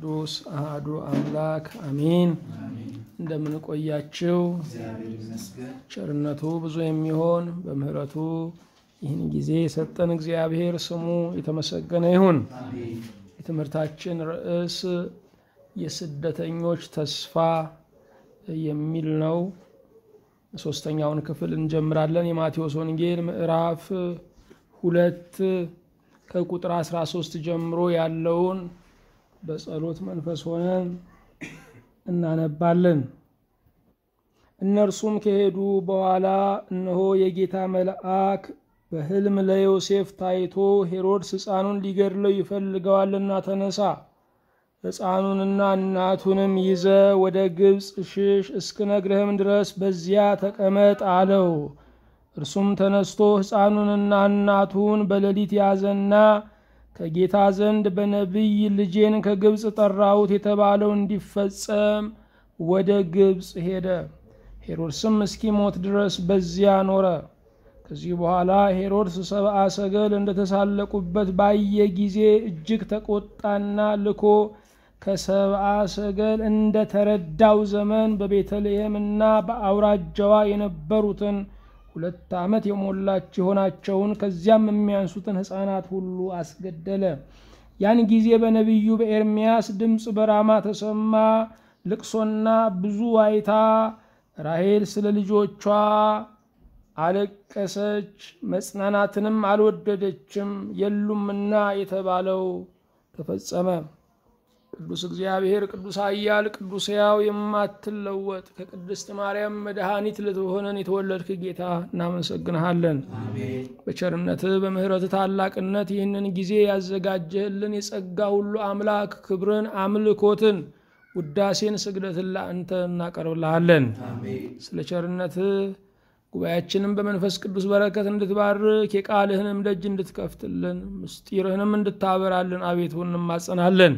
ቅዱስ አህዱ አምላክ አሚን። እንደምንቆያችው ቸርነቱ ብዙ የሚሆን በምህረቱ ይህን ጊዜ የሰጠን እግዚአብሔር ስሙ የተመሰገነ ይሁን። የትምህርታችን ርዕስ የስደተኞች ተስፋ የሚል ነው። ሶስተኛውን ክፍል እንጀምራለን። የማቴዎስ ወንጌል ምዕራፍ ሁለት ከቁጥር 13 ጀምሮ ያለውን በጸሎት መንፈስ ሆነን እናነባለን። እነርሱም ከሄዱ በኋላ እነሆ የጌታ መልአክ በሕልም ለዮሴፍ ታይቶ ሄሮድስ ሕፃኑን ሊገድለው ይፈልገዋልና ተነሳ፣ ሕፃኑንና እናቱንም ይዘ ወደ ግብፅ ሽሽ፣ እስክነግርህም ድረስ በዚያ ተቀመጥ አለው። እርሱም ተነስቶ ሕፃኑንና እናቱን በሌሊት ያዘና ከጌታ ዘንድ በነቢይ ልጄን ከግብፅ ጠራሁት የተባለው እንዲፈጸም ወደ ግብፅ ሄደ። ሄሮድስም እስኪሞት ድረስ በዚያ ኖረ። ከዚህ በኋላ ሄሮድስ ሰብአ ሰገል እንደተሳለቁበት ባየ ጊዜ እጅግ ተቆጣና ልኮ ከሰብአ ሰገል እንደ ተረዳው ዘመን በቤተልሔምና በአውራጃዋ የነበሩትን ሁለት ዓመት የሞላች የሆናቸውን ከዚያም የሚያንሱትን ሕፃናት ሁሉ አስገደለ። ያን ጊዜ በነቢዩ በኤርምያስ ድምፅ በራማ ተሰማ ልቅሶና ብዙ ዋይታ። ራሄል ስለ ልጆቿ አለቀሰች፣ መጽናናትንም አልወደደችም የሉምና የተባለው ተፈጸመ። ቅዱስ እግዚአብሔር ቅዱስ ኃያል ቅዱስ ሕያው የማትለወጥ ከቅድስት ማርያም መድኃኒት ልትሆነን የተወለድክ ጌታ እናመሰግንሃለን። በቸርነት በምህረት ታላቅነት ይህንን ጊዜ ያዘጋጀህልን የጸጋ ሁሉ አምላክ ክብርን፣ አምልኮትን፣ ውዳሴን፣ ስግደትን ለአንተ እናቀርብልሃለን ስለ ቸርነትህ ጉባኤያችንም በመንፈስ ቅዱስ በረከት እንድትባርክ የቃልህንም ደጅ እንድትከፍትልን ምስጢርህንም እንድታበራልን አቤቱ እንማጸናለን።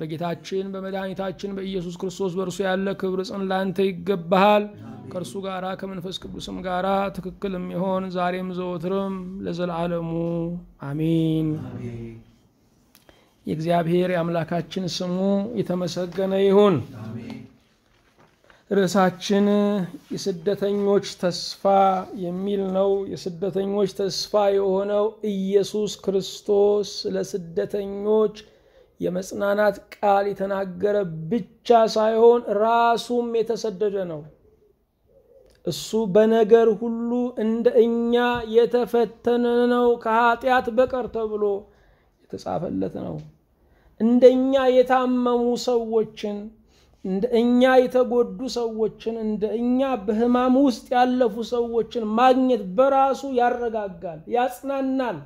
በጌታችን በመድኃኒታችን በኢየሱስ ክርስቶስ በእርሱ ያለ ክብር ጽን ላንተ ይገባሃል። ከእርሱ ጋራ ከመንፈስ ቅዱስም ጋራ ትክክልም ይሆን ዛሬም ዘወትርም ለዘላለሙ አሚን። የእግዚአብሔር የአምላካችን ስሙ የተመሰገነ ይሁን። ርዕሳችን የስደተኞች ተስፋ የሚል ነው። የስደተኞች ተስፋ የሆነው ኢየሱስ ክርስቶስ ለስደተኞች የመጽናናት ቃል የተናገረ ብቻ ሳይሆን ራሱም የተሰደደ ነው። እሱ በነገር ሁሉ እንደ እኛ የተፈተነ ነው ከኃጢአት በቀር ተብሎ የተጻፈለት ነው። እንደኛ የታመሙ ሰዎችን እንደ እኛ የተጎዱ ሰዎችን እንደ እኛ በህማም ውስጥ ያለፉ ሰዎችን ማግኘት በራሱ ያረጋጋል፣ ያጽናናል።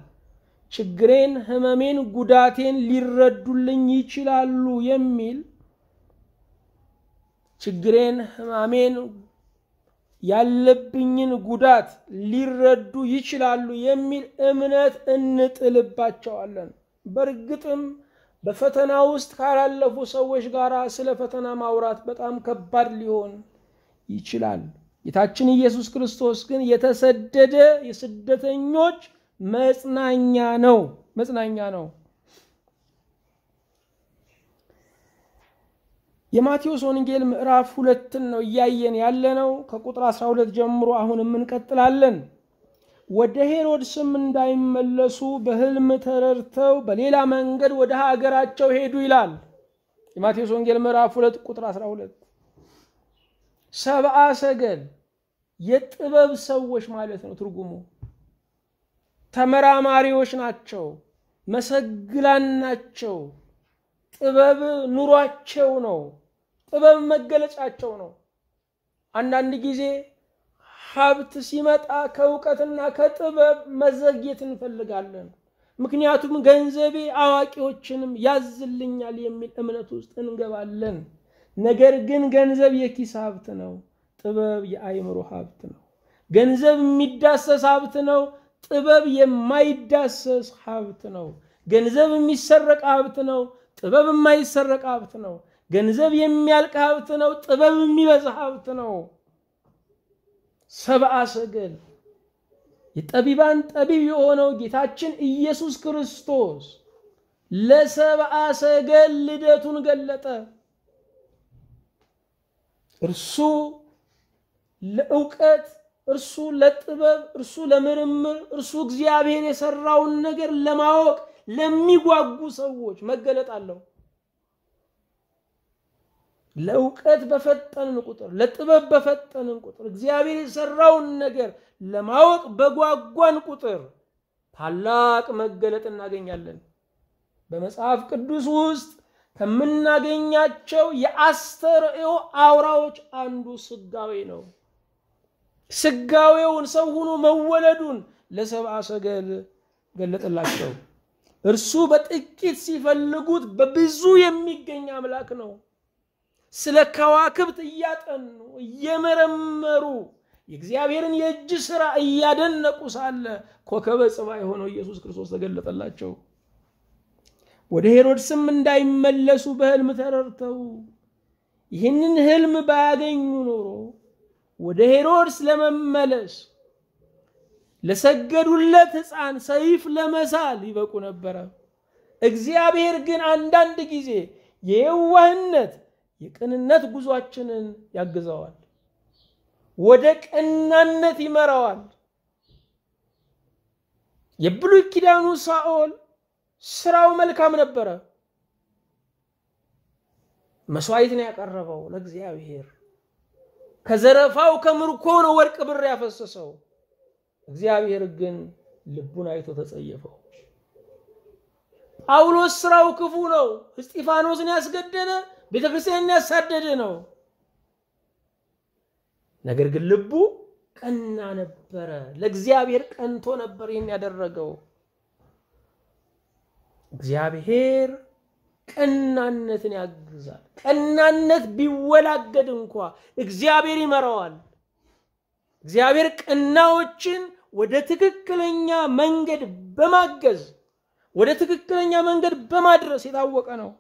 ችግሬን፣ ህመሜን፣ ጉዳቴን ሊረዱልኝ ይችላሉ የሚል ችግሬን፣ ህማሜን፣ ያለብኝን ጉዳት ሊረዱ ይችላሉ የሚል እምነት እንጥልባቸዋለን። በእርግጥም በፈተና ውስጥ ካላለፉ ሰዎች ጋር ስለ ፈተና ማውራት በጣም ከባድ ሊሆን ይችላል። ጌታችን ኢየሱስ ክርስቶስ ግን የተሰደደ የስደተኞች መጽናኛ ነው መጽናኛ ነው። የማቴዎስ ወንጌል ምዕራፍ ሁለትን ነው እያየን ያለ ነው። ከቁጥር 12 ጀምሮ አሁንም እንቀጥላለን። ወደ ሄሮድስም እንዳይመለሱ በህልም ተረድተው በሌላ መንገድ ወደ ሀገራቸው ሄዱ ይላል የማቴዎስ ወንጌል ምዕራፍ ሁለት ቁጥር 12 ሰብአ ሰገል የጥበብ ሰዎች ማለት ነው ትርጉሙ ተመራማሪዎች ናቸው መሰግላን ናቸው ጥበብ ኑሯቸው ነው ጥበብ መገለጫቸው ነው አንዳንድ ጊዜ ሀብት ሲመጣ ከእውቀትና ከጥበብ መዘግየት እንፈልጋለን። ምክንያቱም ገንዘቤ አዋቂዎችንም ያዝልኛል የሚል እምነት ውስጥ እንገባለን። ነገር ግን ገንዘብ የኪስ ሀብት ነው። ጥበብ የአይምሮ ሀብት ነው። ገንዘብ የሚዳሰስ ሀብት ነው። ጥበብ የማይዳሰስ ሀብት ነው። ገንዘብ የሚሰረቅ ሀብት ነው። ጥበብ የማይሰረቅ ሀብት ነው። ገንዘብ የሚያልቅ ሀብት ነው። ጥበብ የሚበዛ ሀብት ነው። ሰብአ ሰገል የጠቢባን ጠቢብ የሆነው ጌታችን ኢየሱስ ክርስቶስ ለሰብአ ሰገል ልደቱን ገለጠ። እርሱ ለእውቀት፣ እርሱ ለጥበብ፣ እርሱ ለምርምር፣ እርሱ እግዚአብሔር የሰራውን ነገር ለማወቅ ለሚጓጉ ሰዎች መገለጥ አለው። ለእውቀት በፈጠንን ቁጥር ለጥበብ በፈጠንን ቁጥር እግዚአብሔር የሰራውን ነገር ለማወቅ በጓጓን ቁጥር ታላቅ መገለጥ እናገኛለን። በመጽሐፍ ቅዱስ ውስጥ ከምናገኛቸው የአስተርእዮ አውራዎች አንዱ ስጋዌ ነው። ስጋዌውን ሰው ሆኖ መወለዱን ለሰብአ ሰገል ገለጠላቸው። እርሱ በጥቂት ሲፈልጉት በብዙ የሚገኝ አምላክ ነው። ስለ ከዋክብት እያጠኑ እየመረመሩ የእግዚአብሔርን የእጅ ስራ እያደነቁ ሳለ ኮከበ ጽባ የሆነው ኢየሱስ ክርስቶስ ተገለጠላቸው። ወደ ሄሮድስም እንዳይመለሱ በህልም ተረድተው ይህንን ህልም ባያገኙ ኖሮ ወደ ሄሮድስ ለመመለስ ለሰገዱለት ሕፃን ሰይፍ ለመሳል ይበቁ ነበረ። እግዚአብሔር ግን አንዳንድ ጊዜ የየዋህነት የቅንነት ጉዟችንን ያግዘዋል፣ ወደ ቀናነት ይመራዋል። የብሉይ ኪዳኑ ሳኦል ስራው መልካም ነበረ። መስዋዕት ነው ያቀረበው ለእግዚአብሔር። ከዘረፋው ከምርኮ ነው ወርቅ ብር ያፈሰሰው። እግዚአብሔር ግን ልቡን አይቶ ተጸየፈው። ጳውሎስ ስራው ክፉ ነው፣ እስጢፋኖስን ያስገደለ ቤተ ክርስቲያንን ያሳደደ ነው። ነገር ግን ልቡ ቀና ነበረ። ለእግዚአብሔር ቀንቶ ነበር ይህን ያደረገው። እግዚአብሔር ቀናነትን ያግዛል። ቀናነት ቢወላገድ እንኳ እግዚአብሔር ይመራዋል። እግዚአብሔር ቀናዎችን ወደ ትክክለኛ መንገድ በማገዝ ወደ ትክክለኛ መንገድ በማድረስ የታወቀ ነው።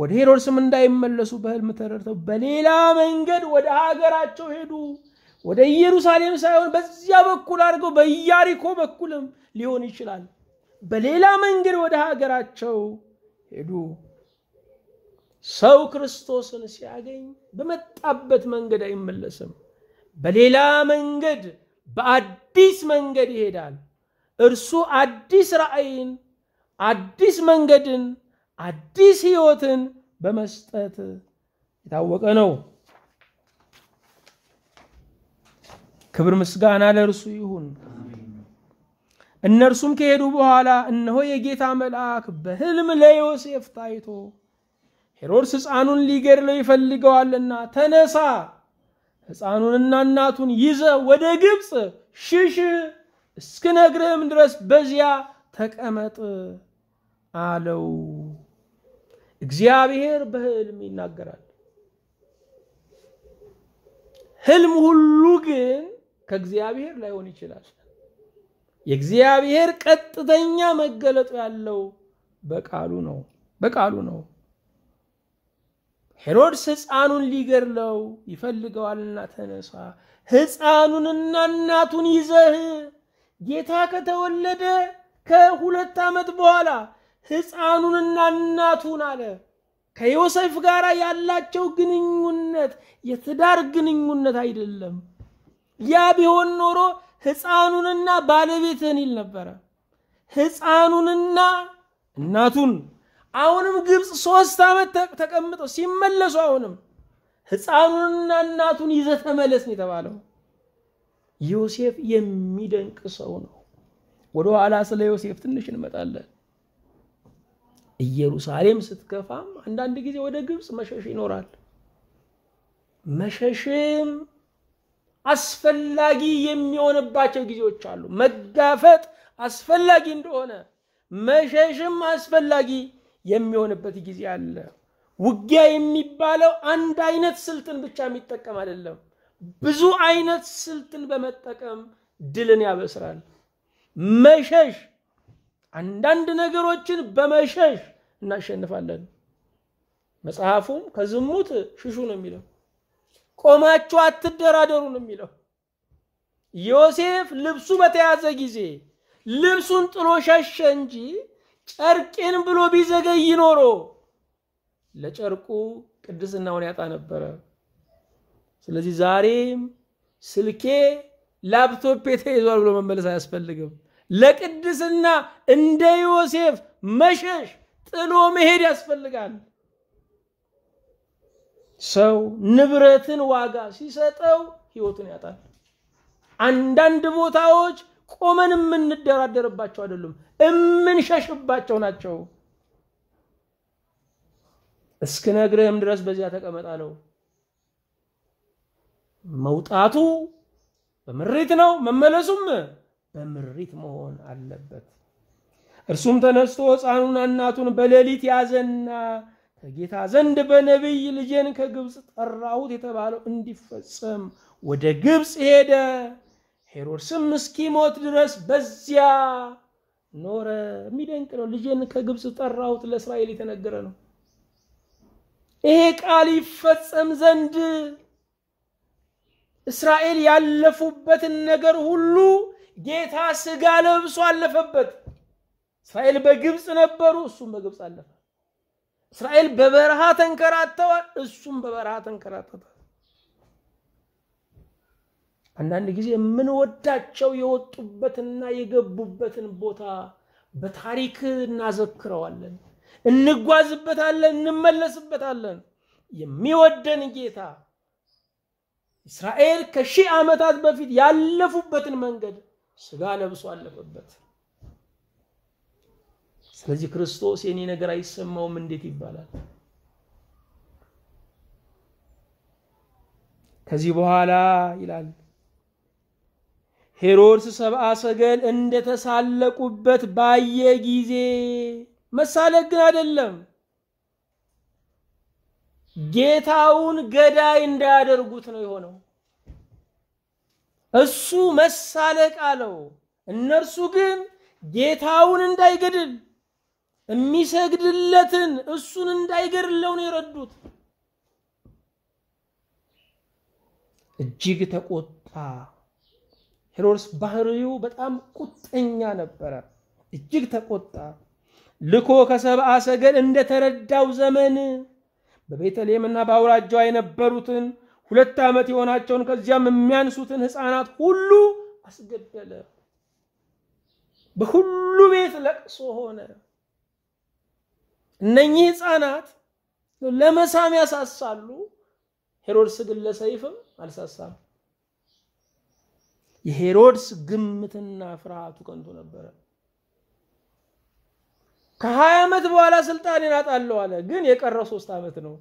ወደ ሄሮድስም እንዳይመለሱ በህልም ተረድተው በሌላ መንገድ ወደ ሀገራቸው ሄዱ። ወደ ኢየሩሳሌም ሳይሆን በዚያ በኩል አድርገው በኢያሪኮ በኩልም ሊሆን ይችላል። በሌላ መንገድ ወደ ሀገራቸው ሄዱ። ሰው ክርስቶስን ሲያገኝ በመጣበት መንገድ አይመለስም። በሌላ መንገድ፣ በአዲስ መንገድ ይሄዳል። እርሱ አዲስ ራዕይን፣ አዲስ መንገድን አዲስ ህይወትን በመስጠት የታወቀ ነው። ክብር ምስጋና ለእርሱ ይሁን። እነርሱም ከሄዱ በኋላ እነሆ የጌታ መልአክ በህልም ለዮሴፍ ታይቶ ሄሮድስ ሕፃኑን ሊገድለው ይፈልገዋልና ተነሳ፣ ሕፃኑንና እናቱን ይዘ ወደ ግብፅ ሽሽ፣ እስክነግርህም ድረስ በዚያ ተቀመጥ አለው። እግዚአብሔር በህልም ይናገራል። ህልም ሁሉ ግን ከእግዚአብሔር ላይሆን ይችላል። የእግዚአብሔር ቀጥተኛ መገለጡ ያለው በቃሉ ነው። በቃሉ ነው። ሄሮድስ ሕፃኑን ሊገድለው ይፈልገዋልና ተነሳ፣ ሕፃኑንና እናቱን ይዘህ ጌታ ከተወለደ ከሁለት ዓመት በኋላ ሕፃኑንና እናቱን አለ ከዮሴፍ ጋር ያላቸው ግንኙነት የትዳር ግንኙነት አይደለም። ያ ቢሆን ኖሮ ሕፃኑንና ባለቤትን ይል ነበረ። ሕፃኑንና እናቱን አሁንም ግብፅ ሶስት ዓመት ተቀምጠው ሲመለሱ አሁንም ሕፃኑንና እናቱን ይዘ ተመለስ ነው የተባለው። ዮሴፍ የሚደንቅ ሰው ነው። ወደ ኋላ ስለ ዮሴፍ ትንሽ እንመጣለን። ኢየሩሳሌም ስትከፋም አንዳንድ ጊዜ ወደ ግብፅ መሸሽ ይኖራል። መሸሽም አስፈላጊ የሚሆንባቸው ጊዜዎች አሉ። መጋፈጥ አስፈላጊ እንደሆነ መሸሽም አስፈላጊ የሚሆንበት ጊዜ አለ። ውጊያ የሚባለው አንድ አይነት ስልትን ብቻ የሚጠቀም አይደለም። ብዙ አይነት ስልትን በመጠቀም ድልን ያበስራል። መሸሽ አንዳንድ ነገሮችን በመሸሽ እናሸንፋለን። መጽሐፉም ከዝሙት ሽሹ ነው የሚለው። ቆማችሁ አትደራደሩ ነው የሚለው። ዮሴፍ ልብሱ በተያዘ ጊዜ ልብሱን ጥሎ ሸሸ እንጂ ጨርቄን ብሎ ቢዘገይ ኖሮ ለጨርቁ ቅድስናውን ያጣ ነበረ። ስለዚህ ዛሬም ስልኬ ላፕቶፔ ተይዟል ብሎ መመለስ አያስፈልግም። ለቅድስና እንደ ዮሴፍ መሸሽ ጥሎ መሄድ ያስፈልጋል። ሰው ንብረትን ዋጋ ሲሰጠው ህይወቱን ያጣል። አንዳንድ ቦታዎች ቆመን የምንደራደርባቸው አይደሉም፣ እምንሸሽባቸው ናቸው። እስክነግርህም ድረስ በዚያ ተቀመጣለው። መውጣቱ በምሬት ነው መመለሱም በምሪት መሆን አለበት። እርሱም ተነስቶ ሕፃኑና እናቱን በሌሊት ያዘና ከጌታ ዘንድ በነቢይ ልጄን ከግብፅ ጠራሁት የተባለው እንዲፈጸም ወደ ግብፅ ሄደ። ሄሮድስም እስኪሞት ድረስ በዚያ ኖረ። የሚደንቅ ነው። ልጄን ከግብፅ ጠራሁት ለእስራኤል የተነገረ ነው። ይሄ ቃል ይፈጸም ዘንድ እስራኤል ያለፉበትን ነገር ሁሉ ጌታ ስጋ ለብሶ አለፈበት። እስራኤል በግብፅ ነበሩ፣ እሱም በግብፅ አለፈ። እስራኤል በበረሃ ተንከራተዋል፣ እሱም በበረሃ ተንከራተተ። አንዳንድ ጊዜ የምንወዳቸው የወጡበትና የገቡበትን ቦታ በታሪክ እናዘክረዋለን፣ እንጓዝበታለን፣ እንመለስበታለን። የሚወደን ጌታ እስራኤል ከሺህ ዓመታት በፊት ያለፉበትን መንገድ ስጋ ለብሶ አለፈበት። ስለዚህ ክርስቶስ የኔ ነገር አይሰማውም እንዴት ይባላል? ከዚህ በኋላ ይላል ሄሮድስ ሰብአ ሰገል እንደተሳለቁበት ባየ ጊዜ መሳለቅ ግን አይደለም፣ ጌታውን ገዳይ እንዳያደርጉት ነው የሆነው። እሱ መሳለቅ አለው። እነርሱ ግን ጌታውን እንዳይገድል የሚሰግድለትን እሱን እንዳይገድለው ነው የረዱት። እጅግ ተቆጣ። ሄሮድስ ባህሪው በጣም ቁጠኛ ነበረ። እጅግ ተቆጣ። ልኮ ከሰብአ ሰገል እንደተረዳው ዘመን በቤተልሔምና በአውራጃዋ የነበሩትን ሁለት ዓመት የሆናቸውን ከዚያም የሚያንሱትን ህፃናት ሁሉ አስገደለ። በሁሉ ቤት ለቅሶ ሆነ። እነኚህ ህፃናት ለመሳም ያሳሳሉ። ሄሮድስ ግን ለሰይፍም አልሳሳም። የሄሮድስ ግምትና ፍርሃቱ ቀንቶ ነበረ። ከሀያ ዓመት በኋላ ስልጣን አጣለሁ አለ። ግን የቀረው ሶስት ዓመት ነው።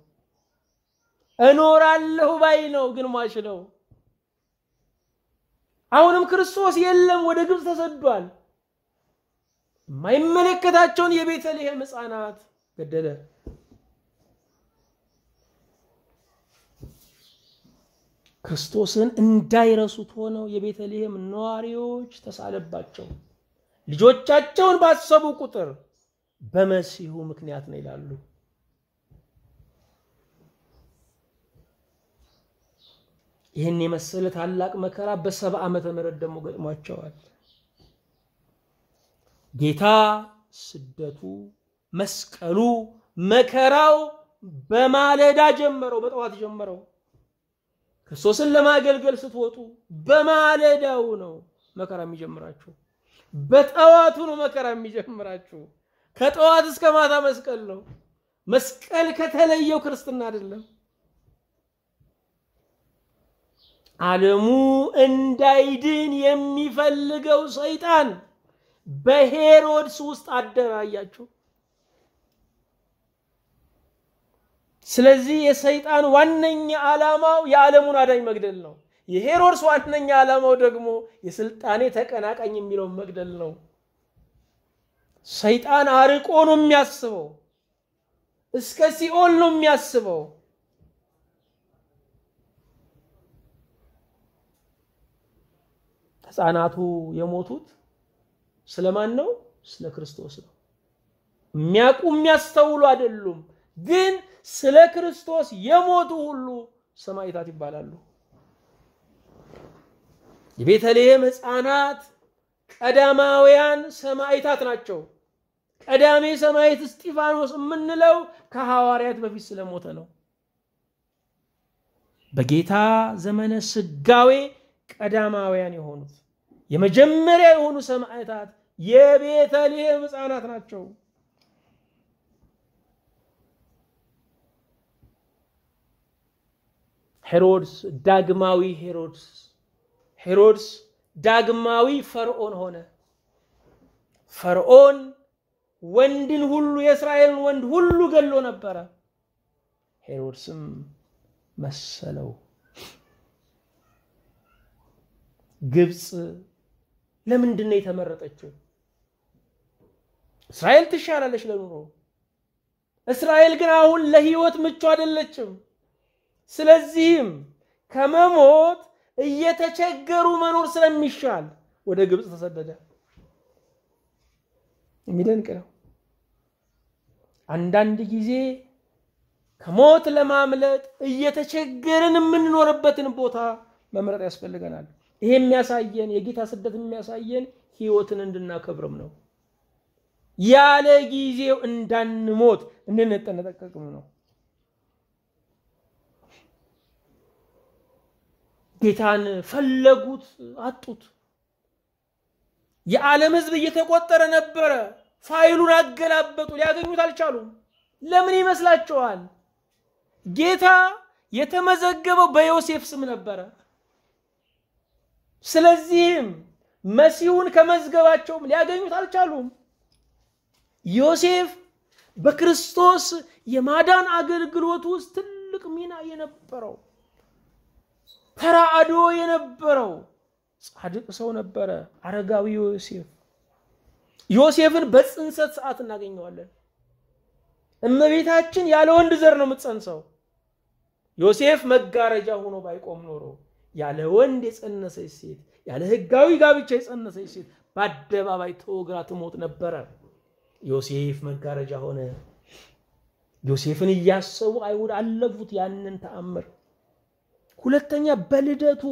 እኖራለሁ ባይ ነው፣ ግን ሟች ነው። አሁንም ክርስቶስ የለም፣ ወደ ግብፅ ተሰዷል። የማይመለከታቸውን የቤተልሔም ሕፃናት ገደለ። ክርስቶስን እንዳይረሱት ሆነው የቤተልሔም ነዋሪዎች ተሳለባቸው። ልጆቻቸውን ባሰቡ ቁጥር በመሲሁ ምክንያት ነው ይላሉ። ይህን የመሰለ ታላቅ መከራ በሰባ ዓመተ ምህረት ደግሞ ገጥሟቸዋል። ጌታ ስደቱ፣ መስቀሉ፣ መከራው በማለዳ ጀመረው። በጠዋት ጀመረው። ክርስቶስን ለማገልገል ስትወጡ በማለዳው ነው መከራ የሚጀምራችሁ። በጠዋቱ ነው መከራ የሚጀምራችሁ። ከጠዋት እስከ ማታ መስቀል ነው። መስቀል ከተለየው ክርስትና አይደለም። ዓለሙ እንዳይድን የሚፈልገው ሰይጣን በሄሮድስ ውስጥ አደራያቸው። ስለዚህ የሰይጣን ዋነኛ ዓላማው የዓለሙን አዳኝ መግደል ነው። የሄሮድስ ዋነኛ ዓላማው ደግሞ የስልጣኔ ተቀናቃኝ የሚለውን መግደል ነው። ሰይጣን አርቆ ነው የሚያስበው። እስከ ሲኦል ነው የሚያስበው። ህፃናቱ የሞቱት ስለማን ነው? ስለ ክርስቶስ ነው። የሚያውቁ የሚያስተውሉ አይደሉም፣ ግን ስለ ክርስቶስ የሞቱ ሁሉ ሰማዕታት ይባላሉ። የቤተልሔም ህፃናት ቀዳማውያን ሰማዕታት ናቸው። ቀዳሜ ሰማዕት እስጢፋኖስ የምንለው ከሐዋርያት በፊት ስለሞተ ነው። በጌታ ዘመነ ስጋዌ ቀዳማውያን የሆኑት የመጀመሪያ የሆኑ ሰማዕታት የቤተልሔም ህፃናት ናቸው። ሄሮድስ ዳግማዊ ሄሮድስ ሄሮድስ ዳግማዊ ፈርዖን ሆነ። ፈርዖን ወንድን ሁሉ የእስራኤልን ወንድ ሁሉ ገሎ ነበረ። ሄሮድስም መሰለው። ግብፅ ለምንድን ነው የተመረጠችው? እስራኤል ትሻላለች ለኑሮ። እስራኤል ግን አሁን ለህይወት ምቹ አይደለችም። ስለዚህም ከመሞት እየተቸገሩ መኖር ስለሚሻል ወደ ግብፅ ተሰደደ። የሚደንቅ ነው። አንዳንድ ጊዜ ከሞት ለማምለጥ እየተቸገርን የምንኖርበትን ቦታ መምረጥ ያስፈልገናል። ይሄ የሚያሳየን የጌታ ስደት የሚያሳየን ህይወትን እንድናከብርም ነው። ያለ ጊዜው እንዳንሞት እንድንጠነቀቅም ነው። ጌታን ፈለጉት፣ አጡት። የዓለም ህዝብ እየተቆጠረ ነበረ። ፋይሉን አገላበጡ፣ ሊያገኙት አልቻሉም። ለምን ይመስላችኋል? ጌታ የተመዘገበው በዮሴፍ ስም ነበረ። ስለዚህም መሲሁን ከመዝገባቸውም ሊያገኙት አልቻሉም። ዮሴፍ በክርስቶስ የማዳን አገልግሎት ውስጥ ትልቅ ሚና የነበረው ተራ የነበረው ጻድቅ ሰው ነበረ። አረጋዊ ዮሴፍ ዮሴፍን በጽንሰት ሰዓት እናገኘዋለን። እመቤታችን ያለ ወንድ ዘር ነው የምትጸንሰው። ዮሴፍ መጋረጃ ሆኖ ባይቆም ኖሮ ያለ ወንድ የጸነሰች ሴት ያለ ህጋዊ ጋብቻ የጸነሰች ሴት በአደባባይ ተወግራ ትሞት ነበረ። ዮሴፍ መጋረጃ ሆነ። ዮሴፍን እያሰቡ አይሁድ አለፉት ያንን ተአምር። ሁለተኛ በልደቱ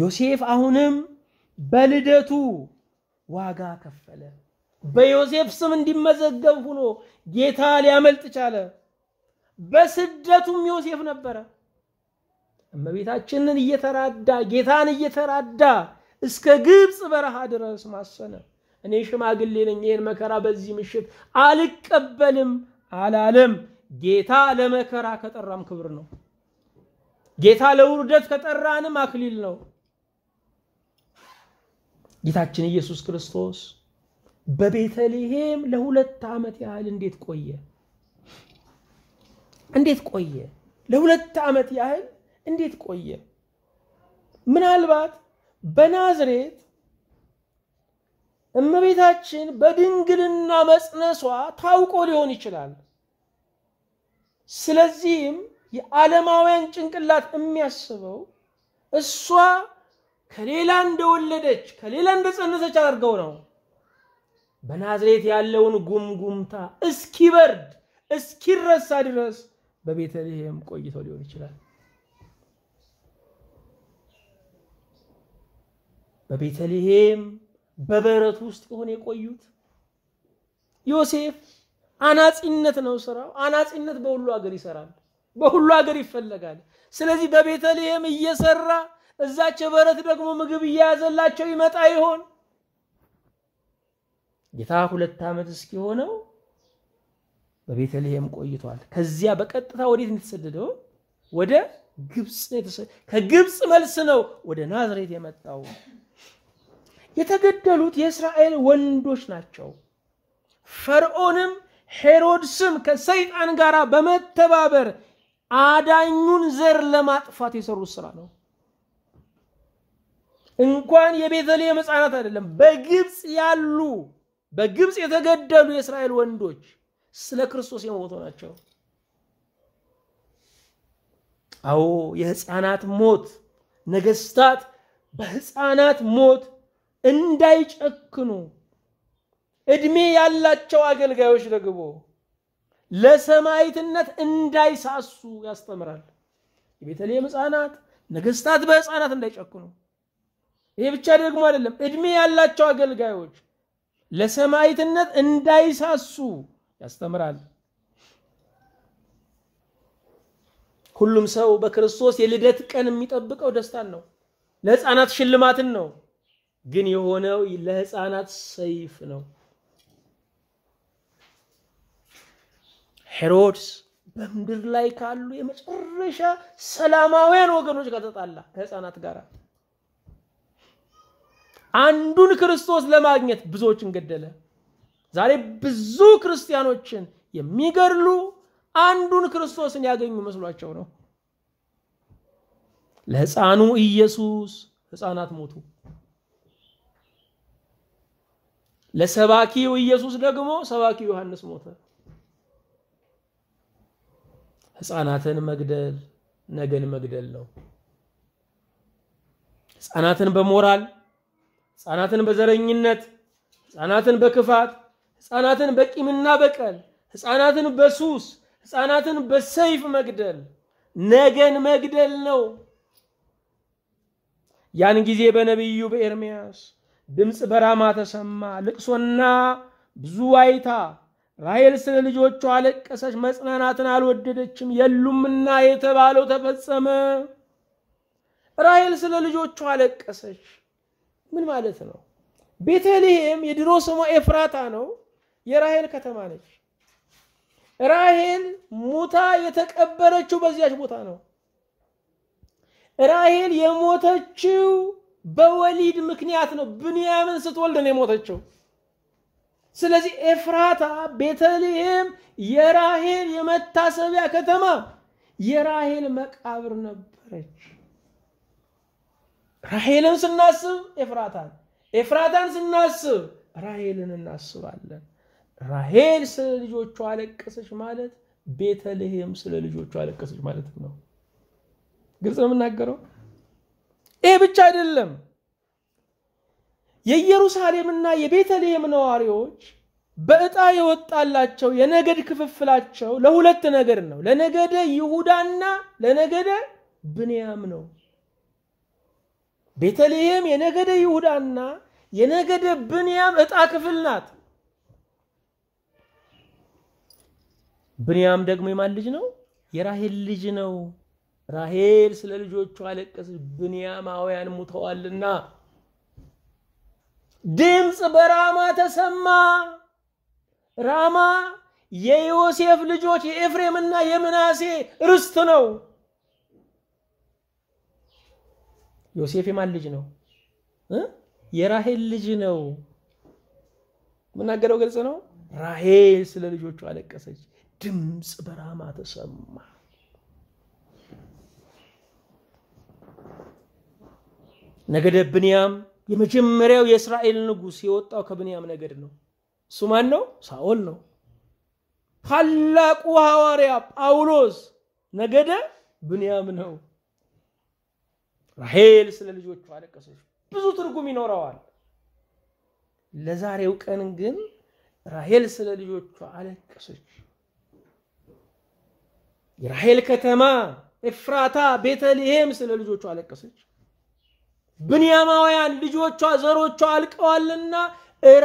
ዮሴፍ አሁንም በልደቱ ዋጋ ከፈለ። በዮሴፍ ስም እንዲመዘገብ ሆኖ ጌታ ሊያመልጥ ቻለ። በስደቱም ዮሴፍ ነበረ። እመቤታችንን እየተራዳ ጌታን እየተራዳ እስከ ግብፅ በረሃ ድረስ ማሰነ። እኔ ሽማግሌ ነኝ፣ ይህን መከራ በዚህ ምሽት አልቀበልም አላለም። ጌታ ለመከራ ከጠራም ክብር ነው። ጌታ ለውርደት ከጠራንም አክሊል ነው። ጌታችን ኢየሱስ ክርስቶስ በቤተልሔም ለሁለት ዓመት ያህል እንዴት ቆየ? እንዴት ቆየ? ለሁለት ዓመት ያህል እንዴት ቆየ? ምናልባት በናዝሬት እመቤታችን በድንግልና መጽነሷ ታውቆ ሊሆን ይችላል። ስለዚህም የዓለማውያን ጭንቅላት የሚያስበው እሷ ከሌላ እንደወለደች ከሌላ እንደጸነሰች አድርገው ነው። በናዝሬት ያለውን ጉምጉምታ እስኪበርድ እስኪረሳ ድረስ በቤተልሔም ቆይተው ሊሆን ይችላል። በቤተልሔም በበረት ውስጥ የሆነ የቆዩት ዮሴፍ አናጺነት ነው ስራው። አናጺነት በሁሉ ሀገር ይሰራል፣ በሁሉ ሀገር ይፈለጋል። ስለዚህ በቤተልሔም እየሰራ እዛች በረት ደግሞ ምግብ እየያዘላቸው ይመጣ ይሆን ጌታ ሁለት ዓመት እስኪሆነው በቤተልሔም ቆይቷል። ከዚያ በቀጥታ ወዴት የተሰደደው? ወደ ግብፅ። ከግብፅ መልስ ነው ወደ ናዝሬት የመጣው። የተገደሉት የእስራኤል ወንዶች ናቸው። ፈርዖንም ሄሮድስም ከሰይጣን ጋር በመተባበር አዳኙን ዘር ለማጥፋት የሰሩት ስራ ነው። እንኳን የቤተልሔም ሕፃናት አይደለም፣ በግብፅ ያሉ በግብፅ የተገደሉ የእስራኤል ወንዶች ስለ ክርስቶስ የሞቱ ናቸው። አዎ የህፃናት ሞት ነገስታት በህፃናት ሞት እንዳይጨክኑ እድሜ ያላቸው አገልጋዮች ደግሞ ለሰማይትነት እንዳይሳሱ ያስተምራል። የቤተልሔም ህፃናት ነገስታት በህፃናት እንዳይጨክኑ። ይሄ ብቻ ደግሞ አይደለም፣ እድሜ ያላቸው አገልጋዮች ለሰማይትነት እንዳይሳሱ ያስተምራል። ሁሉም ሰው በክርስቶስ የልደት ቀን የሚጠብቀው ደስታን ነው። ለህፃናት ሽልማትን ነው። ግን የሆነው ለህፃናት ሰይፍ ነው። ሄሮድስ በምድር ላይ ካሉ የመጨረሻ ሰላማውያን ወገኖች ጋር ተጣላ ከህፃናት ጋር። አንዱን ክርስቶስ ለማግኘት ብዙዎችን ገደለ። ዛሬ ብዙ ክርስቲያኖችን የሚገድሉ አንዱን ክርስቶስን ያገኙ መስሏቸው ነው። ለሕፃኑ ኢየሱስ ሕፃናት ሞቱ። ለሰባኪው ኢየሱስ ደግሞ ሰባኪው ዮሐንስ ሞተ። ሕፃናትን መግደል ነገን መግደል ነው። ሕፃናትን በሞራል ሕፃናትን በዘረኝነት ሕፃናትን በክፋት ሕፃናትን በቂምና በቀል፣ ሕፃናትን በሱስ፣ ሕፃናትን በሰይፍ መግደል ነገን መግደል ነው። ያን ጊዜ በነቢዩ በኤርምያስ ድምፅ በራማ ተሰማ፣ ልቅሶና ብዙ ዋይታ። ራሔል ስለ ልጆቿ አለቀሰች፣ መጽናናትን አልወደደችም፣ የሉምና የተባለው ተፈጸመ። ራሔል ስለ ልጆቿ አለቀሰች ምን ማለት ነው? ቤተልሔም የድሮ ስሟ ኤፍራታ ነው። የራሄል ከተማ ነች። ራሄል ሙታ የተቀበረችው በዚያች ቦታ ነው። ራሄል የሞተችው በወሊድ ምክንያት ነው። ብንያምን ስትወልድ ነው የሞተችው። ስለዚህ ኤፍራታ ቤተልሔም የራሄል የመታሰቢያ ከተማ የራሄል መቃብር ነበረች። ራሄልን ስናስብ ኤፍራታን፣ ኤፍራታን ስናስብ ራሄልን እናስባለን። ራሄል ስለ ልጆቹ አለቀሰች ማለት ቤተልሔም ስለ ልጆቿ አለቀሰች ማለት ነው። ግልጽ ነው የምናገረው። ይሄ ብቻ አይደለም። የኢየሩሳሌምና የቤተልሔም ነዋሪዎች በእጣ የወጣላቸው የነገድ ክፍፍላቸው ለሁለት ነገድ ነው። ለነገደ ይሁዳና ለነገደ ብንያም ነው። ቤተልሔም የነገደ ይሁዳና የነገደ ብንያም እጣ ክፍል ናት። ብንያም ደግሞ የማን ልጅ ነው? የራሄል ልጅ ነው። ራሄል ስለ ልጆቹ አለቀሰች፣ ብንያማውያን ሙተዋልና። ድምፅ በራማ ተሰማ። ራማ የዮሴፍ ልጆች የኤፍሬምና የምናሴ ርስት ነው። ዮሴፍ የማን ልጅ ነው? የራሄል ልጅ ነው። የምናገረው ግልጽ ነው። ራሄል ስለ ልጆቹ አለቀሰች። ድምፅ በራማ ተሰማ። ነገደ ብንያም የመጀመሪያው የእስራኤል ንጉሥ የወጣው ከብንያም ነገድ ነው። እሱ ማን ነው? ሳኦል ነው። ታላቁ ሐዋርያ ጳውሎስ ነገደ ብንያም ነው። ራሄል ስለ ልጆቹ አለቀሰች። ብዙ ትርጉም ይኖረዋል። ለዛሬው ቀን ግን ራሄል ስለ ልጆቿ አለቀሰች። የራሄል ከተማ ኤፍራታ ቤተልሔም ስለ ልጆቿ አለቀሰች። ብንያማውያን ልጆቿ ዘሮቿ አልቀዋልና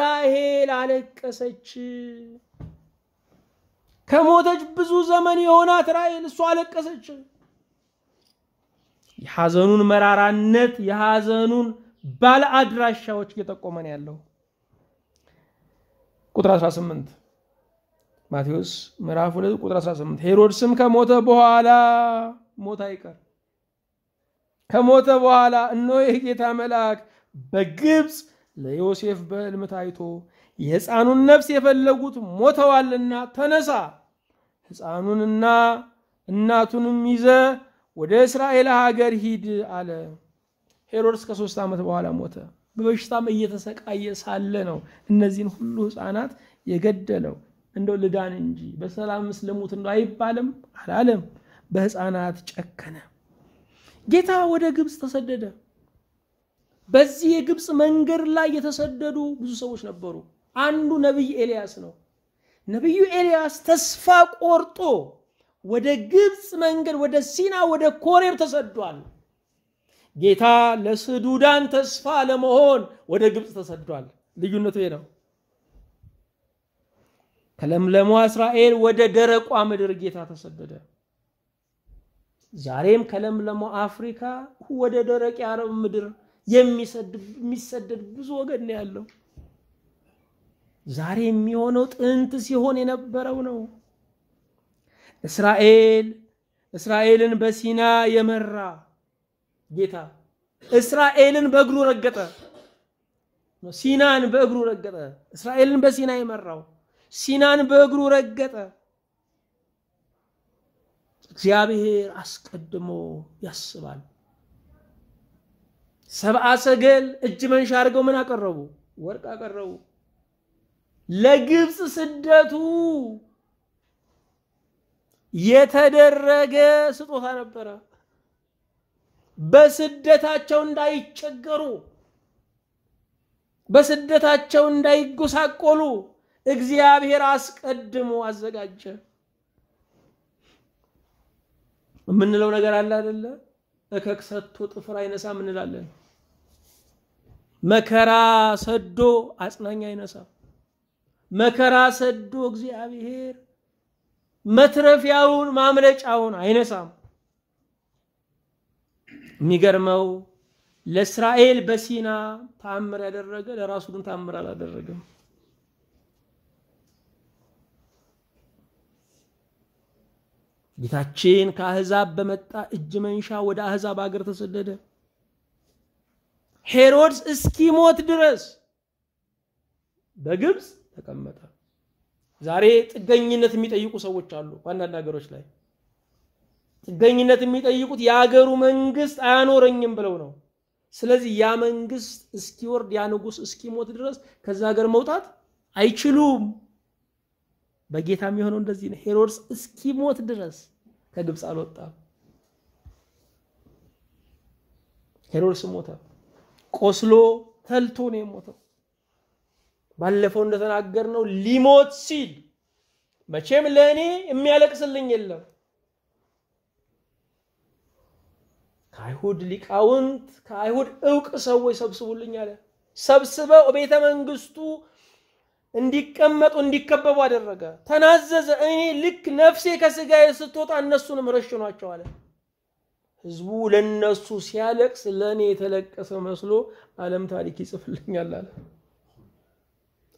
ራሄል አለቀሰች። ከሞተች ብዙ ዘመን የሆናት ራሄል እሷ አለቀሰች። የሐዘኑን መራራነት የሐዘኑን ባለ አድራሻዎች እየጠቆመን ያለው ቁጥር 18 ማቴዎስ ምዕራፍ 2 ቁጥር 18 ሄሮድስም ከሞተ በኋላ ሞት አይቀር ከሞተ በኋላ እነሆ የጌታ መልአክ በግብፅ ለዮሴፍ በሕልም ታይቶ የሕፃኑን ነፍስ የፈለጉት ሞተዋልና ተነሳ፣ ሕፃኑንና እናቱንም ይዘ ወደ እስራኤል ሀገር ሂድ አለ። ሄሮድስ ከሶስት ዓመት በኋላ ሞተ። በበሽታም እየተሰቃየ ሳለ ነው እነዚህን ሁሉ ሕፃናት የገደለው። እንደው ልዳን እንጂ በሰላም ምስልሙት እንደ አይባልም አላለም። በህፃናት ጨከነ። ጌታ ወደ ግብፅ ተሰደደ። በዚህ የግብፅ መንገድ ላይ የተሰደዱ ብዙ ሰዎች ነበሩ። አንዱ ነቢይ ኤልያስ ነው። ነቢዩ ኤልያስ ተስፋ ቆርጦ ወደ ግብፅ መንገድ ወደ ሲና ወደ ኮሬብ ተሰዷል። ጌታ ለስዱዳን ተስፋ ለመሆን ወደ ግብፅ ተሰዷል። ልዩነቱ ነው። ከለምለሟ እስራኤል ወደ ደረቋ ምድር ጌታ ተሰደደ። ዛሬም ከለምለሟ አፍሪካ ወደ ደረቅ የአረብ ምድር የሚሰደድ ብዙ ወገን ነው ያለው። ዛሬ የሚሆነው ጥንት ሲሆን የነበረው ነው። እስራኤል እስራኤልን በሲና የመራ ጌታ እስራኤልን በእግሩ ረገጠ። ሲናን በእግሩ ረገጠ። እስራኤልን በሲና የመራው ሲናን በእግሩ ረገጠ። እግዚአብሔር አስቀድሞ ያስባል። ሰብአ ሰገል እጅ መንሻ አድርገው ምን አቀረቡ? ወርቅ አቀረቡ። ለግብፅ ስደቱ የተደረገ ስጦታ ነበረ። በስደታቸው እንዳይቸገሩ፣ በስደታቸው እንዳይጎሳቆሉ እግዚአብሔር አስቀድሞ አዘጋጀ። የምንለው ነገር አለ አይደለ? እከክ ሰጥቶ ጥፍር አይነሳም እንላለን። መከራ ሰዶ አጽናኝ አይነሳም። መከራ ሰዶ እግዚአብሔር መትረፊያውን ማምለጫውን አይነሳም። የሚገርመው ለእስራኤል በሲና ታምር ያደረገ ለራሱ ግን ታምር አላደረገም። ጌታችን ከአሕዛብ በመጣ እጅ መንሻ ወደ አሕዛብ አገር ተሰደደ። ሄሮድስ እስኪሞት ድረስ በግብፅ ተቀመጠ። ዛሬ ጥገኝነት የሚጠይቁ ሰዎች አሉ። በአንዳንድ ሀገሮች ላይ ጥገኝነት የሚጠይቁት የአገሩ መንግስት አያኖረኝም ብለው ነው። ስለዚህ ያ መንግስት እስኪወርድ ያ ንጉስ እስኪሞት ድረስ ከዛ ሀገር መውጣት አይችሉም። በጌታ የሚሆነው እንደዚህ ነው። ሄሮድስ እስኪሞት ድረስ ከግብፅ አልወጣም። ሄሮድስ ሞተ። ቆስሎ ተልቶ ነው የሞተው። ባለፈው እንደተናገር ነው ሊሞት ሲል መቼም ለእኔ የሚያለቅስልኝ የለም። ከአይሁድ ሊቃውንት ከአይሁድ እውቅ ሰዎች ሰብስቡልኝ አለ። ሰብስበው ቤተ መንግስቱ እንዲቀመጡ እንዲከበቡ አደረገ። ተናዘዘ። እኔ ልክ ነፍሴ ከስጋዬ ስትወጣ እነሱንም ረሽኗቸው አለ። ህዝቡ ለነሱ ሲያለቅስ ለእኔ የተለቀሰ መስሎ ዓለም ታሪክ ይጽፍልኛል አለ።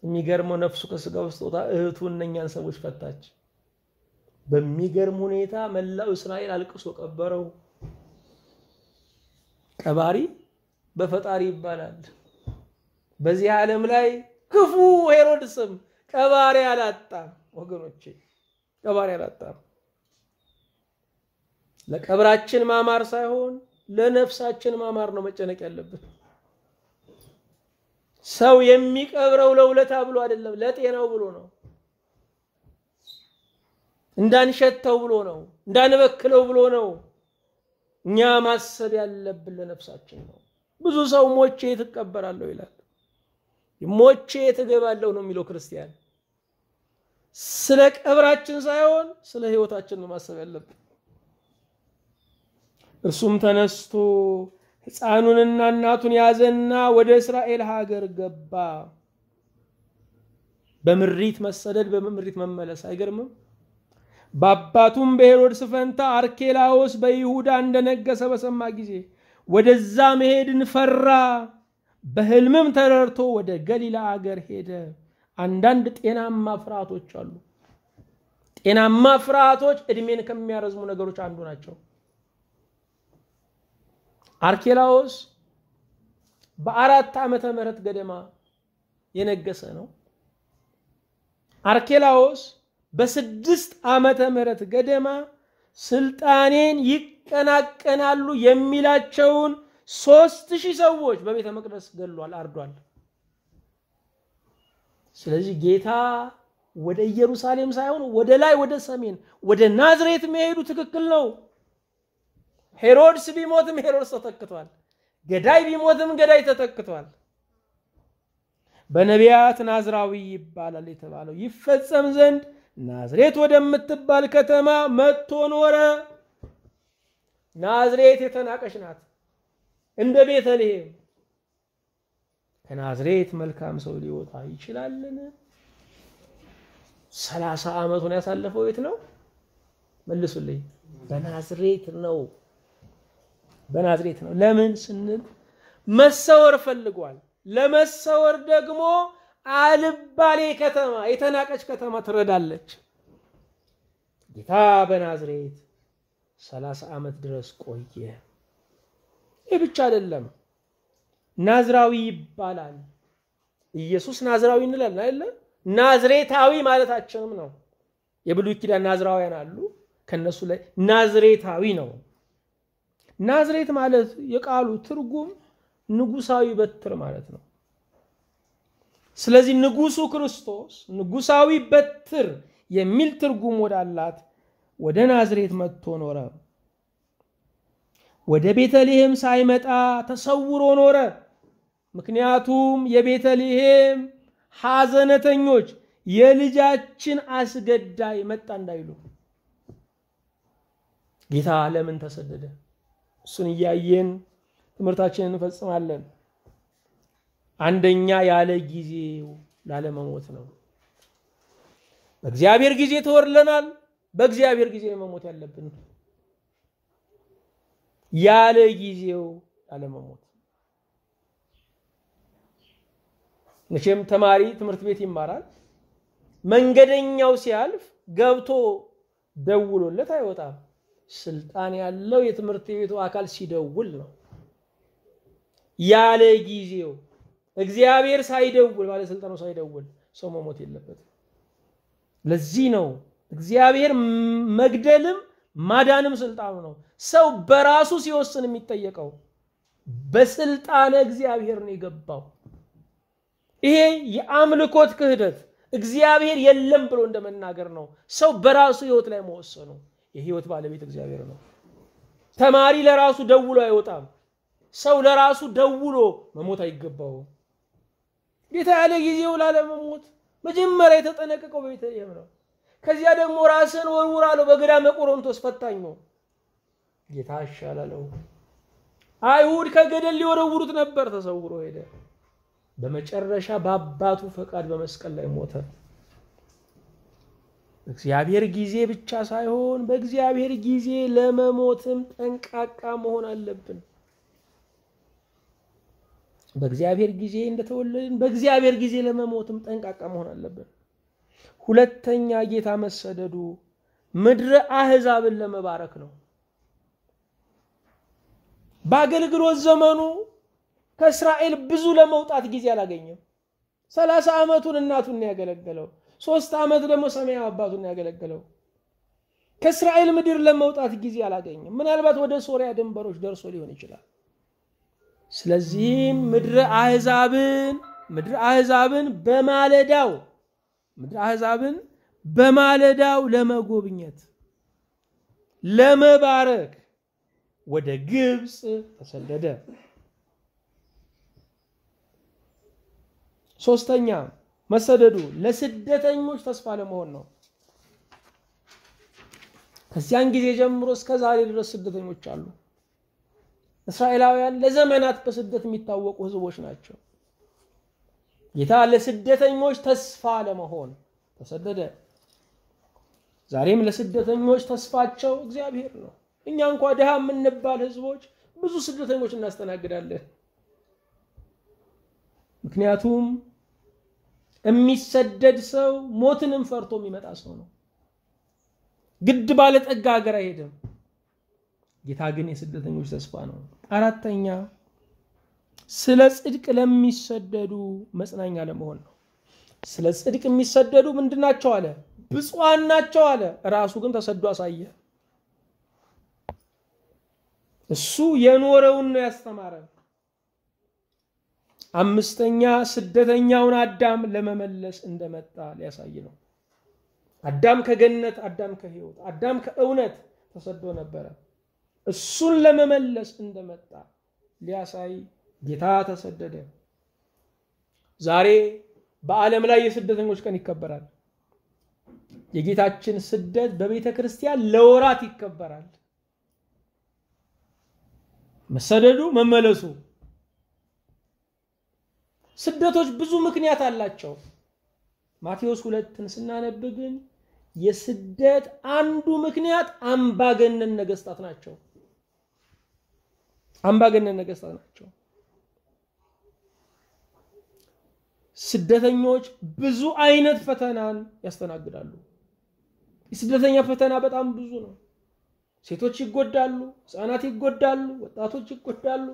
የሚገርመው ነፍሱ ከስጋው ስትወጣ እህቱ እነኛን ሰዎች ፈታች። በሚገርም ሁኔታ መላው እስራኤል አልቅሶ ቀበረው። ቀባሪ በፈጣሪ ይባላል። በዚህ ዓለም ላይ ክፉ ሄሮድስም ቀባሪ አላጣም። ወገኖቼ ቀባሪ አላጣም። ለቀብራችን ማማር ሳይሆን ለነፍሳችን ማማር ነው መጨነቅ ያለብን። ሰው የሚቀብረው ለውለታ ብሎ አይደለም፣ ለጤናው ብሎ ነው። እንዳንሸተው ብሎ ነው። እንዳንበክለው ብሎ ነው። እኛ ማሰብ ያለብን ለነፍሳችን ነው። ብዙ ሰው ሞቼ ትቀበራለሁ ይላል። ሞቼ የተገባለው ነው የሚለው ክርስቲያን። ስለ ቀብራችን ሳይሆን ስለ ህይወታችን ነው ማሰብ ያለብን። እርሱም ተነስቶ ህፃኑንና እናቱን ያዘና ወደ እስራኤል ሀገር ገባ። በምሪት መሰደድ በምሪት መመለስ አይገርምም? በአባቱም በሄሮድስ ፈንታ አርኬላዎስ በይሁዳ እንደነገሰ በሰማ ጊዜ ወደዛ መሄድን ፈራ። በህልምም ተረድቶ ወደ ገሊላ አገር ሄደ። አንዳንድ ጤናማ ፍርሃቶች አሉ። ጤናማ ፍርሃቶች እድሜን ከሚያረዝሙ ነገሮች አንዱ ናቸው። አርኬላዎስ በአራት ዓመተ ምህረት ገደማ የነገሰ ነው። አርኬላዎስ በስድስት ዓመተ ምህረት ገደማ ስልጣኔን ይቀናቀናሉ የሚላቸውን ሶስት ሺህ ሰዎች በቤተ መቅደስ ገሏል፣ አርዷል። ስለዚህ ጌታ ወደ ኢየሩሳሌም ሳይሆን ወደ ላይ ወደ ሰሜን ወደ ናዝሬት መሄዱ ትክክል ነው። ሄሮድስ ቢሞትም ሄሮድስ ተተክቷል። ገዳይ ቢሞትም ገዳይ ተተክቷል። በነቢያት ናዝራዊ ይባላል የተባለው ይፈጸም ዘንድ ናዝሬት ወደምትባል ከተማ መጥቶ ኖረ። ናዝሬት የተናቀች ናት። እንደ ቤተልሔም ከናዝሬት መልካም ሰው ሊወጣ ይችላልን? ሰላሳ ዓመቱን ያሳለፈው የት ነው? መልሱልኝ። በናዝሬት ነው። በናዝሬት ነው። ለምን ስንል መሰወር ፈልጓል። ለመሰወር ደግሞ አልባሌ ከተማ፣ የተናቀች ከተማ ትረዳለች። ጌታ በናዝሬት ሰላሳ ዓመት ድረስ ቆየ። ይህ ብቻ አይደለም፣ ናዝራዊ ይባላል። ኢየሱስ ናዝራዊ እንላለን አይደለ? ናዝሬታዊ ማለታችንም ነው። የብሉይ ኪዳን ናዝራውያን አሉ። ከነሱ ላይ ናዝሬታዊ ነው። ናዝሬት ማለት የቃሉ ትርጉም ንጉሳዊ በትር ማለት ነው። ስለዚህ ንጉሱ ክርስቶስ ንጉሳዊ በትር የሚል ትርጉም ወዳላት ወደ ናዝሬት መጥቶ ኖረ። ወደ ቤተልሔም ሳይመጣ ተሰውሮ ኖረ። ምክንያቱም የቤተልሔም ሐዘነተኞች የልጃችን አስገዳይ መጣ እንዳይሉ ጌታ ለምን ተሰደደ? እሱን እያየን ትምህርታችንን እንፈጽማለን። አንደኛ ያለ ጊዜው ላለመሞት ነው። በእግዚአብሔር ጊዜ ተወርለናል። በእግዚአብሔር ጊዜ መሞት ያለብን ያለ ጊዜው አለመሞት። መቼም ተማሪ ትምህርት ቤት ይማራል። መንገደኛው ሲያልፍ ገብቶ ደውሎለት አይወጣም። ስልጣን ያለው የትምህርት ቤቱ አካል ሲደውል ነው። ያለ ጊዜው እግዚአብሔር ሳይደውል ባለስልጣኑ ሳይደውል ሰው መሞት የለበትም። ለዚህ ነው እግዚአብሔር መግደልም ማዳንም ስልጣኑ ነው። ሰው በራሱ ሲወስን የሚጠየቀው በስልጣነ እግዚአብሔር ነው የገባው። ይሄ የአምልኮት ክህደት እግዚአብሔር የለም ብሎ እንደመናገር ነው። ሰው በራሱ ህይወት ላይ መወሰኑ የህይወት ባለቤት እግዚአብሔር ነው። ተማሪ ለራሱ ደውሎ አይወጣም። ሰው ለራሱ ደውሎ መሞት አይገባውም። ጌታ ያለ ጊዜው ላለመሞት መጀመሪያ የተጠነቀቀው በቤተልሔም ነው። ከዚያ ደግሞ ራስን ወርውር አለው። በገዳመ ቆሮንቶስ ፈታኝ ነው ጌታ አሻላለው። አይሁድ ከገደል ሊወረውሩት ነበር፣ ተሰውሮ ሄደ። በመጨረሻ በአባቱ ፈቃድ በመስቀል ላይ ሞተ። እግዚአብሔር ጊዜ ብቻ ሳይሆን በእግዚአብሔር ጊዜ ለመሞትም ጠንቃቃ መሆን አለብን። በእግዚአብሔር ጊዜ እንደተወለድን በእግዚአብሔር ጊዜ ለመሞትም ጠንቃቃ መሆን አለብን። ሁለተኛ ጌታ መሰደዱ ምድረ አህዛብን ለመባረክ ነው። በአገልግሎት ዘመኑ ከእስራኤል ብዙ ለመውጣት ጊዜ አላገኘም። ሰላሳ ዓመቱን እናቱን ነው ያገለገለው። ሶስት ዓመት ደግሞ ሰማያዊ አባቱን ነው ያገለገለው። ከእስራኤል ምድር ለመውጣት ጊዜ አላገኘም። ምናልባት ወደ ሶሪያ ድንበሮች ደርሶ ሊሆን ይችላል። ስለዚህም ምድረ አህዛብን ምድረ አህዛብን በማለዳው ምድር አሕዛብን በማለዳው ለመጎብኘት ለመባረክ ወደ ግብፅ ተሰደደ። ሶስተኛ መሰደዱ ለስደተኞች ተስፋ ለመሆን ነው። ከዚያን ጊዜ ጀምሮ እስከ ዛሬ ድረስ ስደተኞች አሉ። እስራኤላውያን ለዘመናት በስደት የሚታወቁ ሕዝቦች ናቸው። ጌታ ለስደተኞች ተስፋ ለመሆን ተሰደደ። ዛሬም ለስደተኞች ተስፋቸው እግዚአብሔር ነው። እኛ እንኳ ድሃ የምንባል ህዝቦች ብዙ ስደተኞች እናስተናግዳለን። ምክንያቱም የሚሰደድ ሰው ሞትንም ፈርቶ የሚመጣ ሰው ነው። ግድ ባለጠጋ ሀገር አይሄድም። ጌታ ግን የስደተኞች ተስፋ ነው። አራተኛ ስለ ጽድቅ ለሚሰደዱ መጽናኛ ለመሆን ነው። ስለ ጽድቅ የሚሰደዱ ምንድን ናቸው አለ? ብፁዓን ናቸው አለ። ራሱ ግን ተሰዶ አሳየ። እሱ የኖረውን ነው ያስተማረን። አምስተኛ ስደተኛውን አዳም ለመመለስ እንደመጣ ሊያሳይ ነው። አዳም ከገነት፣ አዳም ከህይወት፣ አዳም ከእውነት ተሰዶ ነበረ። እሱን ለመመለስ እንደመጣ ሊያሳይ ጌታ ተሰደደ። ዛሬ በዓለም ላይ የስደተኞች ቀን ይከበራል። የጌታችን ስደት በቤተ ክርስቲያን ለወራት ይከበራል። መሰደዱ፣ መመለሱ። ስደቶች ብዙ ምክንያት አላቸው። ማቴዎስ ሁለትን ስናነብ ግን የስደት አንዱ ምክንያት አምባገነን ነገስታት ናቸው። አምባገነን ነገስታት ናቸው። ስደተኞች ብዙ አይነት ፈተናን ያስተናግዳሉ። የስደተኛ ፈተና በጣም ብዙ ነው። ሴቶች ይጎዳሉ፣ ህፃናት ይጎዳሉ፣ ወጣቶች ይጎዳሉ።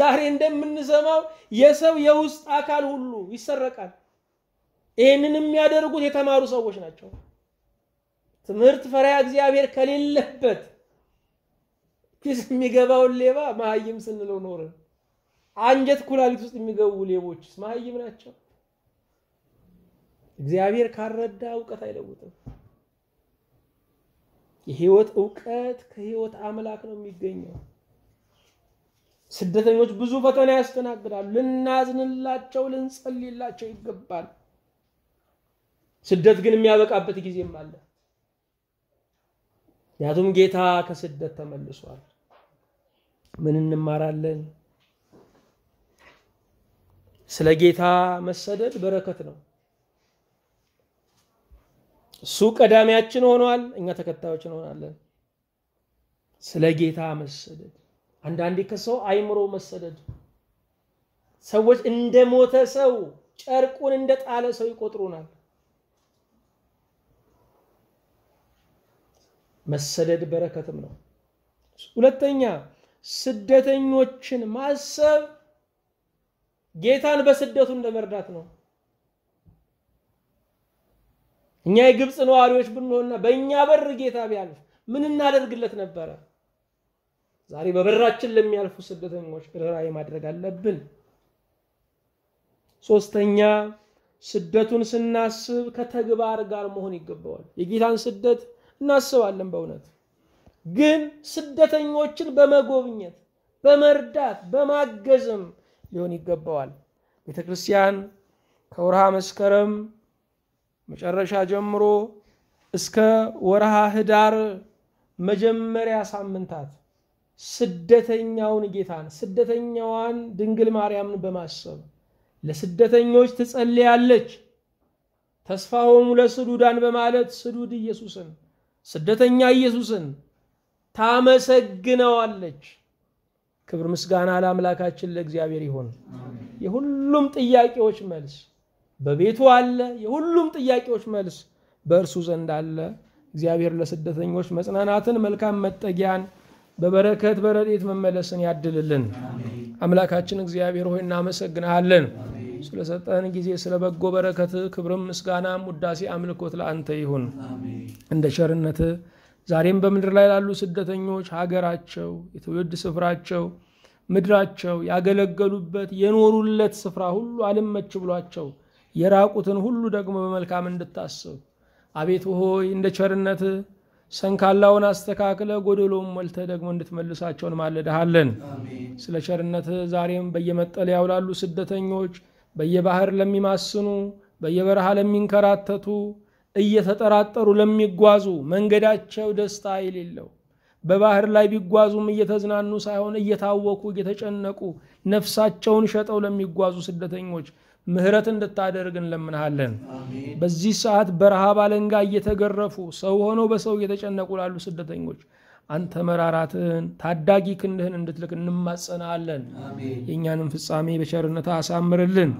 ዛሬ እንደምንሰማው የሰው የውስጥ አካል ሁሉ ይሰረቃል። ይህንን የሚያደርጉት የተማሩ ሰዎች ናቸው። ትምህርት ፈሪሃ እግዚአብሔር ከሌለበት ኪስ የሚገባውን ሌባ መሀይም ስንለው ኖርን። አንጀት ኩላሊት ውስጥ የሚገቡ ሌቦችስ መሀይም ናቸው። እግዚአብሔር ካልረዳ እውቀት አይለውጥም። የህይወት እውቀት ከህይወት አምላክ ነው የሚገኘው። ስደተኞች ብዙ ፈተና ያስተናግዳሉ። ልናዝንላቸው፣ ልንጸልይላቸው ይገባል። ስደት ግን የሚያበቃበት ጊዜም አለ። ምክንያቱም ጌታ ከስደት ተመልሷል። ምን እንማራለን? ስለ ጌታ መሰደድ በረከት ነው። እሱ ቀዳሚያችን ሆኗል፣ እኛ ተከታዮች እንሆናለን። ስለ ጌታ መሰደድ አንዳንዴ ከሰው አይምሮ መሰደድ ሰዎች እንደ ሞተ ሰው ጨርቁን እንደ ጣለ ሰው ይቆጥሩናል። መሰደድ በረከትም ነው። ሁለተኛ ስደተኞችን ማሰብ ጌታን በስደቱ እንደመርዳት ነው። እኛ የግብፅ ነዋሪዎች ብንሆንና በእኛ በር ጌታ ቢያልፍ ምን እናደርግለት ነበረ? ዛሬ በበራችን ለሚያልፉ ስደተኞች ርኅራኄ ማድረግ አለብን። ሶስተኛ ስደቱን ስናስብ ከተግባር ጋር መሆን ይገባዋል። የጌታን ስደት እናስባለን በእውነት ግን ስደተኞችን በመጎብኘት በመርዳት በማገዝም ሊሆን ይገባዋል። ቤተ ክርስቲያን ከወርሃ መስከረም መጨረሻ ጀምሮ እስከ ወርሃ ህዳር መጀመሪያ ሳምንታት ስደተኛውን ጌታን ስደተኛዋን ድንግል ማርያምን በማሰብ ለስደተኞች ትጸልያለች። ተስፋሆሙ ለስዱዳን በማለት ስዱድ ኢየሱስን ስደተኛ ኢየሱስን ታመሰግነዋለች። ክብር ምስጋና ለአምላካችን ለእግዚአብሔር ይሆን። የሁሉም ጥያቄዎች መልስ በቤቱ አለ። የሁሉም ጥያቄዎች መልስ በእርሱ ዘንድ አለ። እግዚአብሔር ለስደተኞች መጽናናትን፣ መልካም መጠጊያን፣ በበረከት በረዴት መመለስን ያድልልን። አምላካችን እግዚአብሔር ሆይ እናመሰግናለን ስለሰጠን ጊዜ ስለ በጎ በረከት፣ ክብርም፣ ምስጋናም፣ ውዳሴ፣ አምልኮት ለአንተ ይሁን። እንደ ቸርነት ዛሬም በምድር ላይ ላሉ ስደተኞች ሀገራቸው፣ የትውልድ ስፍራቸው፣ ምድራቸው ያገለገሉበት የኖሩለት ስፍራ ሁሉ አልመች ብሏቸው የራቁትን ሁሉ ደግሞ በመልካም እንድታስብ አቤቱ ሆይ እንደ ቸርነት ሰንካላውን አስተካክለ ጎደሎም ሞልተ ደግሞ እንድትመልሳቸውን ማለድሃለን። ስለ ቸርነት ዛሬም በየመጠለያው ላሉ ስደተኞች፣ በየባህር ለሚማስኑ፣ በየበረሃ ለሚንከራተቱ፣ እየተጠራጠሩ ለሚጓዙ መንገዳቸው ደስታ የሌለው በባህር ላይ ቢጓዙም እየተዝናኑ ሳይሆን እየታወኩ እየተጨነቁ ነፍሳቸውን ሸጠው ለሚጓዙ ስደተኞች ምህረት እንድታደርግ እንለምናሃለን። በዚህ ሰዓት በረሃብ አለንጋ እየተገረፉ ሰው ሆነው በሰው እየተጨነቁ ላሉ ስደተኞች አንተ መራራትን ታዳጊ ክንድህን እንድትልክ እንማጸናለን። የእኛንም ፍጻሜ በቸርነት አሳምርልን።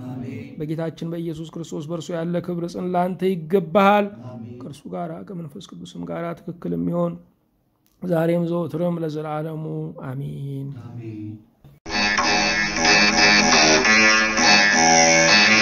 በጌታችን በኢየሱስ ክርስቶስ በእርሱ ያለ ክብር ጽን ለአንተ ይገባሃል። ከእርሱ ጋር ከመንፈስ ቅዱስም ጋር ትክክል የሚሆን ዛሬም ዘወትርም ለዘላለሙ አሚን። Thank you.